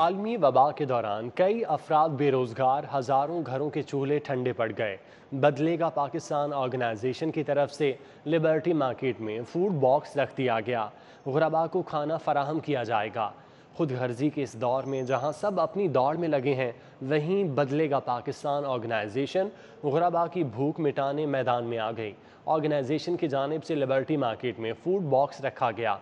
आलमी वबा के दौरान कई अफराद बेरोज़गार हज़ारों घरों के चूल्हे ठंडे पड़ गए बदलेगा पाकिस्तान ऑर्गेनाइजेशन की तरफ से लिबर्टी मार्केट में फूड बॉक्स रख दिया गया गुरबा को खाना फराहम किया जाएगा खुद गर्जी के इस दौर में जहां सब अपनी दौड़ में लगे हैं वहीं बदलेगा पाकिस्तान ऑर्गेनाइजेशन गुरबा की भूख मिटाने मैदान में आ गई ऑर्गेनाइजेशन की जानब से लिबर्टी मार्केट में फूड बॉक्स रखा गया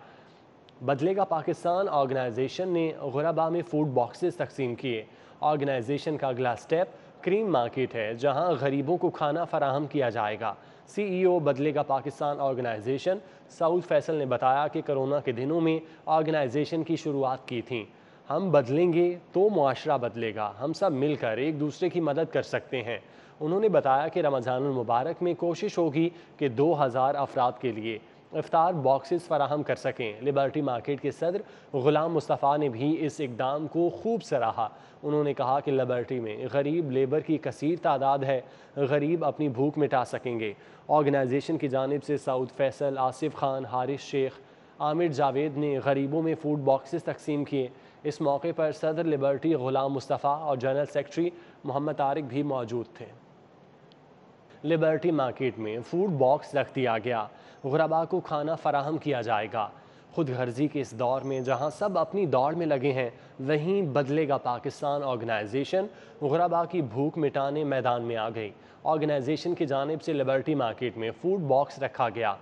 बदलेगा पाकिस्तान ऑर्गेनाइजेशन ने गुरबा में फूड बॉक्सेस तकसीम किए ऑर्गेनाइजेशन का अगला स्टेप क्रीम मार्केट है जहां गरीबों को खाना फराहम किया जाएगा सीईओ बदलेगा पाकिस्तान ऑर्गेनाइजेशन सऊद फैसल ने बताया कि कोरोना के दिनों में ऑर्गेनाइजेशन की शुरुआत की थी हम बदलेंगे तो माशरा बदलेगा हम सब मिलकर एक दूसरे की मदद कर सकते हैं उन्होंने बताया कि रमज़ान मुबारक में कोशिश होगी कि 2000 अफराद के लिए इफ्तार बॉक्सेस फराहम कर सकें लिबर्टी मार्केट के सदर ग़ुलाम मुस्तफ़ा ने भी इस इकदाम को खूब सराहा उन्होंने कहा कि लिबर्टी में गरीब लेबर की कसर तादाद है गरीब अपनी भूख मिटा सकेंगे ऑर्गेनाइजेशन की जानब से सऊद फैसल आसिफ खान हारिस शेख आमिर जावेद ने गरीबों में फ़ूड बॉक्सेस तकसीम किए इस मौके पर सदर लिबर्टी ग़ुलाम मुस्तफ़ा और जनरल सेक्रटरी मोहम्मद तारिक भी मौजूद थे लिबर्टी मार्केट में फ़ूड बॉक्स रख दिया गया गुरबा को खाना फराहम किया जाएगा खुद गर्जी के इस दौर में जहां सब अपनी दौड़ में लगे हैं वहीं बदलेगा पाकिस्तान ऑर्गेनाइजेशन गुरबा की भूख मिटाने मैदान में आ गई ऑर्गेनाइजेशन की जानब से लिबर्टी मार्केट में फूड बॉक्स रखा गया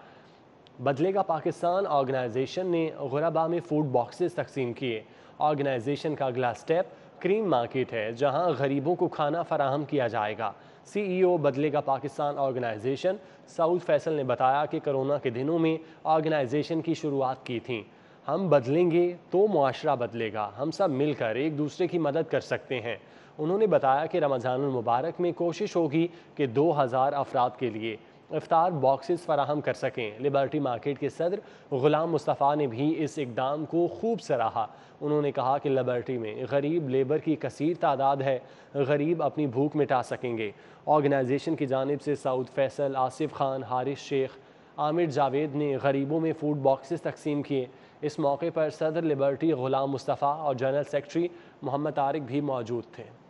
बदलेगा पाकिस्तान ऑर्गेनाइजेशन ने गुरबा में फूड बॉक्सेस तकसीम किए ऑर्गेनाइजेशन का अगला स्टेप आइसक्रीम मार्केट है जहां गरीबों को खाना फराहम किया जाएगा सीईओ e बदलेगा पाकिस्तान ऑर्गेनाइजेशन साउथ फैसल ने बताया कि कोरोना के दिनों में ऑर्गेनाइजेशन की शुरुआत की थी हम बदलेंगे तो मुआरा बदलेगा हम सब मिलकर एक दूसरे की मदद कर सकते हैं उन्होंने बताया कि रमज़ान मुबारक में कोशिश होगी कि हज़ार अफराद के लिए इफ्तार बॉक्सेस फराहम कर सकें लिबर्टी मार्केट के सदर ग़ुलाम मुस्तफ़ा ने भी इस इकदाम को खूब सराहा उन्होंने कहा कि लिबर्टी में गरीब लेबर की कसर तादाद है गरीब अपनी भूख मिटा सकेंगे ऑर्गेनाइजेशन की जानब से सऊद फैसल आसिफ खान हारिस शेख आमिर जावेद ने गरीबों में फ़ूड बॉक्सेस तकसीम किए इस मौके पर सदर लिबर्टी ग़ुलाम मुस्तफ़ा और जनरल सेक्रटरी मोहम्मद तारिक भी मौजूद थे